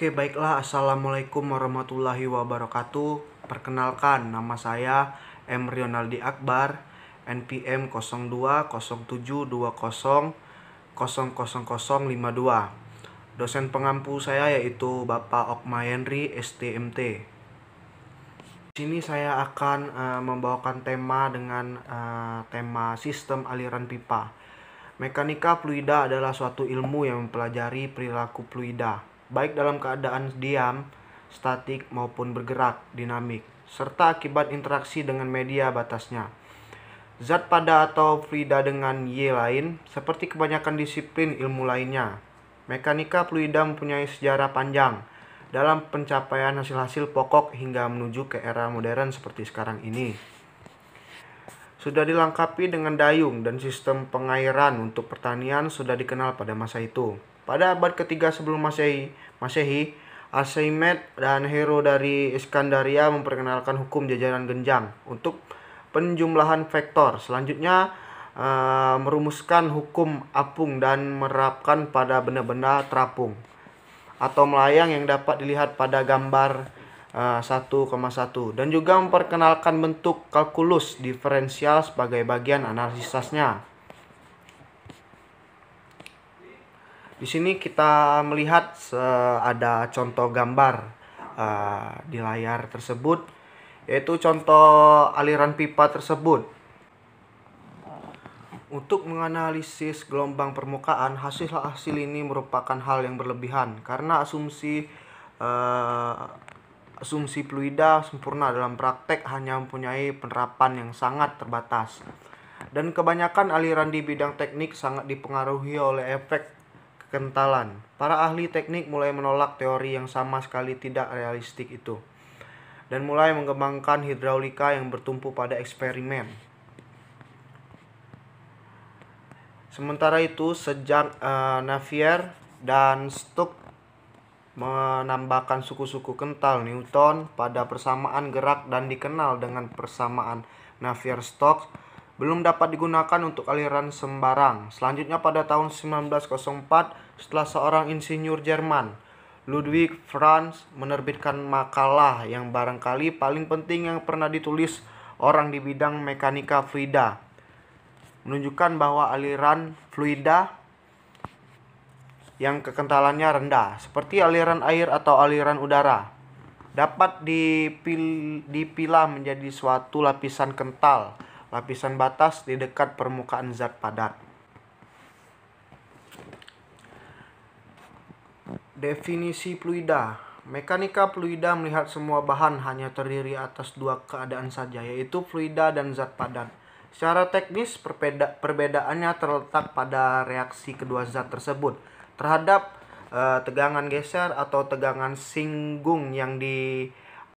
Oke, baiklah. Assalamualaikum warahmatullahi wabarakatuh. Perkenalkan, nama saya M. Rionaldi Akbar, NPM 02-0720-00052. Dosen pengampu saya yaitu Bapak Okma Henry, STMT. Di sini saya akan uh, membawakan tema dengan uh, tema sistem aliran pipa. Mekanika fluida adalah suatu ilmu yang mempelajari perilaku fluida baik dalam keadaan diam, statik maupun bergerak dinamik, serta akibat interaksi dengan media batasnya. Zat pada atau fluida dengan Y lain, seperti kebanyakan disiplin ilmu lainnya. Mekanika fluida mempunyai sejarah panjang dalam pencapaian hasil-hasil pokok hingga menuju ke era modern seperti sekarang ini. Sudah dilengkapi dengan dayung dan sistem pengairan untuk pertanian sudah dikenal pada masa itu. Pada abad ketiga sebelum Masehi, Masehi, Asimet dan Hero dari Iskandaria memperkenalkan hukum jajaran genjang untuk penjumlahan vektor. Selanjutnya e, merumuskan hukum apung dan menerapkan pada benda-benda terapung atau melayang yang dapat dilihat pada gambar e, eh, 1,1 dan juga memperkenalkan bentuk kalkulus diferensial sebagai bagian analisisnya. Di sini kita melihat ada contoh gambar uh, di layar tersebut, yaitu contoh aliran pipa tersebut. Untuk menganalisis gelombang permukaan, hasil-hasil ini merupakan hal yang berlebihan karena asumsi uh, asumsi fluida sempurna dalam praktek hanya mempunyai penerapan yang sangat terbatas. Dan kebanyakan aliran di bidang teknik sangat dipengaruhi oleh efek kentalan. Para ahli teknik mulai menolak teori yang sama sekali tidak realistik itu dan mulai mengembangkan hidraulika yang bertumpu pada eksperimen. Sementara itu, sejak uh, Navier dan Stokes menambahkan suku-suku kental Newton pada persamaan gerak dan dikenal dengan persamaan Navier-Stokes belum dapat digunakan untuk aliran sembarang. Selanjutnya pada tahun 1904 setelah seorang insinyur Jerman, Ludwig Franz menerbitkan makalah yang barangkali paling penting yang pernah ditulis orang di bidang mekanika fluida. Menunjukkan bahwa aliran fluida yang kekentalannya rendah, seperti aliran air atau aliran udara, dapat dipil, dipilah menjadi suatu lapisan kental lapisan batas di dekat permukaan zat padat. Definisi fluida Mekanika fluida melihat semua bahan hanya terdiri atas dua keadaan saja, yaitu fluida dan zat padat. Secara teknis, perbeda perbedaannya terletak pada reaksi kedua zat tersebut terhadap uh, tegangan geser atau tegangan singgung yang di